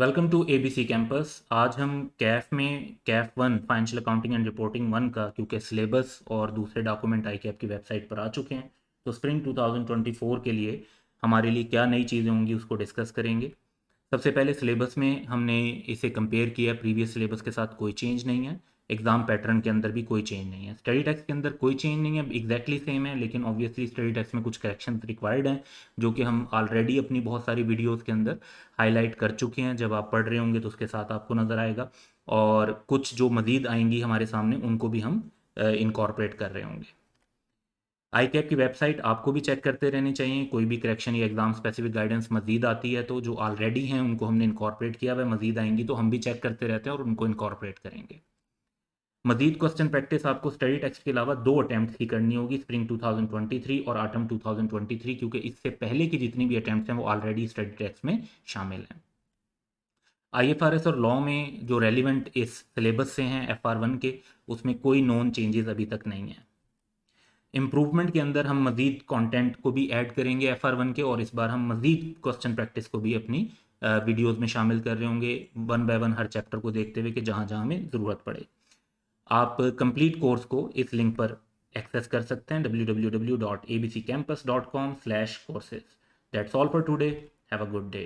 welcome to A B C campus आज हम CAF में CAF one financial accounting and reporting one का क्योंकि सिलेबस और दूसरे डॉक्यूमेंट आई कैफ़ की वेबसाइट पर आ चुके हैं तो स्प्रिंग 2024 के लिए हमारे लिए क्या नई चीज़ें होंगी उसको डिस्कस करेंगे सबसे पहले सिलेबस में हमने इसे कंपेयर किया प्रीवियस सिलेबस के साथ कोई चेंज नहीं है एग्जाम पैटर्न के अंदर भी कोई चेंज नहीं है स्टडी टैक्स के अंदर कोई चेंज नहीं है एग्जैक्टली exactly सेम है लेकिन ऑब्वियसली स्टडी टैक्स में कुछ करेक्शन रिक्वायर्ड हैं जो कि हम ऑलरेडी अपनी बहुत सारी वीडियोज़ के अंदर हाईलाइट कर चुके हैं जब आप पढ़ रहे होंगे तो उसके साथ आपको नज़र आएगा और कुछ जो मज़ीद आएंगी हमारे सामने उनको भी हम इनकॉर्पोरेट कर रहे होंगे आई की वेबसाइट आपको भी चेक करते रहने चाहिए कोई भी करेक्शन या एग्जाम स्पेसिफिक गाइडेंस मजीद आती है तो जो ऑलरेडी हैं उनको हमने इनकॉर्पोरेट किया हुआ मजीद आएंगी तो हम भी चेक करते रहते हैं और उनको इनकॉर्पोरेट करेंगे मजीद क्वेश्चन प्रैक्टिस आपको स्टडी टेक्स्ट के अलावा दो अटैम्प्ट ही करनी होगी स्प्रिंग 2023 और आटम 2023 क्योंकि इससे पहले की जितनी भी अटैम्प्ट हैं वो ऑलरेडी स्टडी टेक्स्ट में शामिल हैं आईएफआरएस और लॉ में जो रेलिवेंट इस सिलेबस से हैं एफ आर वन के उसमें कोई नॉन चेंजेस अभी तक नहीं है इम्प्रूवमेंट के अंदर हम मज़ीद कॉन्टेंट को भी ऐड करेंगे एफ आर वन के और इस बार हम मज़ीद क्वेश्चन प्रैक्टिस को भी अपनी वीडियोज़ में शामिल कर रहे होंगे वन बाय वन हर चैप्टर को देखते हुए कि जहाँ जहाँ हमें ज़रूरत पड़े आप कंप्लीट कोर्स को इस लिंक पर एक्सेस कर सकते हैं W W W dot A B C campus dot com slash courses that's all for today have a good day